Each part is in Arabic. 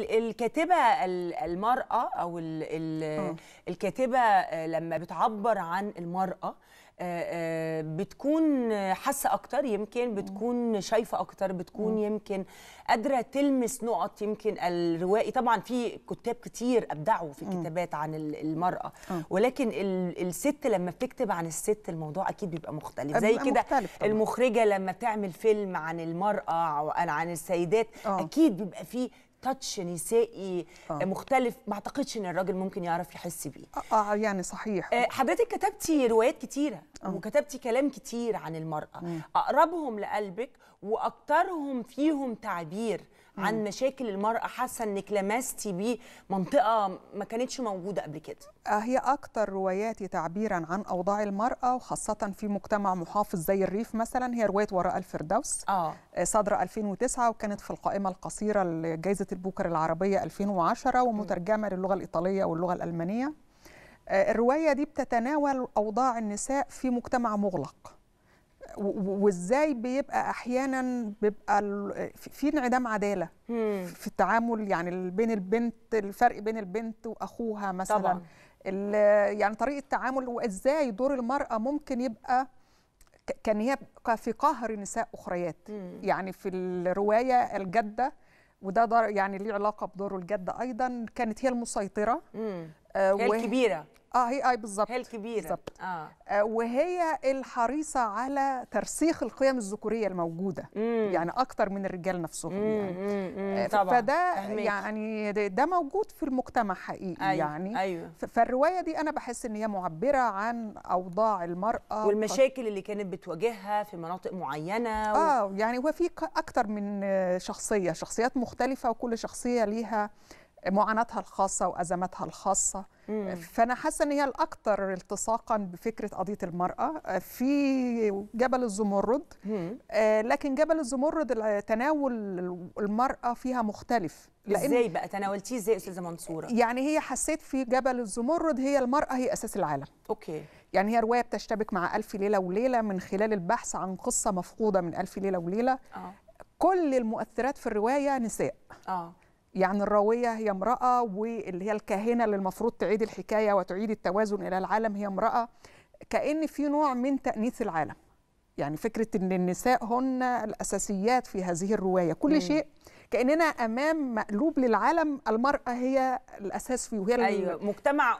الكاتبة المرأة أو آه. الكاتبة لما بتعبر عن المرأة آه، آه، بتكون حاسة أكتر يمكن بتكون شايفة أكتر بتكون يمكن قادرة تلمس نقط يمكن الروائي طبعا في كتاب كتير أبدعوا في كتابات عن المرأة ولكن الست لما بتكتب عن الست الموضوع أكيد بيبقى مختلف زي كده المخرجة لما بتعمل فيلم عن المرأة أو عن السيدات أكيد بيبقى فيه تاتش نسائي آه. آه. مختلف ما اعتقدش ان الراجل ممكن يعرف يحس بيه اه, آه، يعني صحيح آه، حضرتك كتبتي روايات كتيره آه. وكتبتي كلام كتير عن المراه مم. اقربهم لقلبك واكثرهم فيهم تعبير عن مشاكل المراه حاسه انك لمستي بيه منطقه ما كانتش موجوده قبل كده آه هي اكتر رواياتي تعبيرا عن اوضاع المراه وخاصه في مجتمع محافظ زي الريف مثلا هي روايه وراء الفردوس آه. صدر 2009 وكانت في القائمه القصيره لجائزه البوكر العربية 2010 ومترجمة للغة الإيطالية واللغة الألمانية آه، الرواية دي بتتناول أوضاع النساء في مجتمع مغلق وازاي بيبقى احيانا بيبقى في انعدام عداله في التعامل يعني بين البنت الفرق بين البنت واخوها مثلا طبعا. يعني طريقه التعامل وازاي دور المراه ممكن يبقى كان يبقى في قهر نساء اخريات يعني في الروايه الجده وده يعني ليه علاقه بدوره الجد ايضا كانت هي المسيطره آه هي الكبيره اه هي اي آه، بالظبط هي الكبيره بالظبط آه. آه وهي الحريصه على ترسيخ القيم الذكوريه الموجوده مم. يعني اكتر من الرجال نفسهم مم. يعني مم. آه طبعا فده أهميك. يعني ده موجود في المجتمع حقيقي أيوة. يعني أيوة. فالروايه دي انا بحس ان هي معبره عن اوضاع المراه والمشاكل اللي كانت بتواجهها في مناطق معينه و... اه يعني هو في اكتر من شخصيه شخصيات مختلفه وكل شخصيه ليها معاناتها الخاصه وازماتها الخاصه مم. فانا حاسه ان هي الاكثر التصاقا بفكره قضيه المراه في جبل الزمرد مم. آه، لكن جبل الزمرد تناول المراه فيها مختلف ازاي بقى تناولتيه ازاي استاذه منصوره يعني هي حسيت في جبل الزمرد هي المراه هي اساس العالم اوكي يعني هي روايه بتشتبك مع الف ليله وليله من خلال البحث عن قصه مفقوده من الف ليله وليله آه. كل المؤثرات في الروايه نساء اه يعني الراوية هي امرأة واللي هي الكاهنة اللي المفروض تعيد الحكاية وتعيد التوازن إلى العالم هي امرأة كأن في نوع من تأنيث العالم يعني فكرة أن النساء هن الأساسيات في هذه الرواية كل م. شيء كاننا امام مقلوب للعالم المراه هي الاساس فيه وهي ايوه مجتمع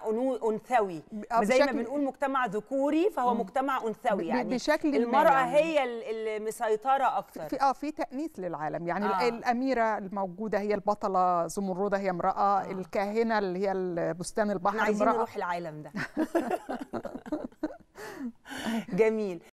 انثوي آه، زي ما بنقول مجتمع ذكوري فهو م. مجتمع انثوي يعني بشكل المراه يعني. هي اللي مسيطره اكتر في اه في تانيث للعالم يعني آه. الاميره الموجوده هي البطله زمرده هي امراه آه. الكاهنه اللي هي بستان البحر عايزين نروح العالم ده جميل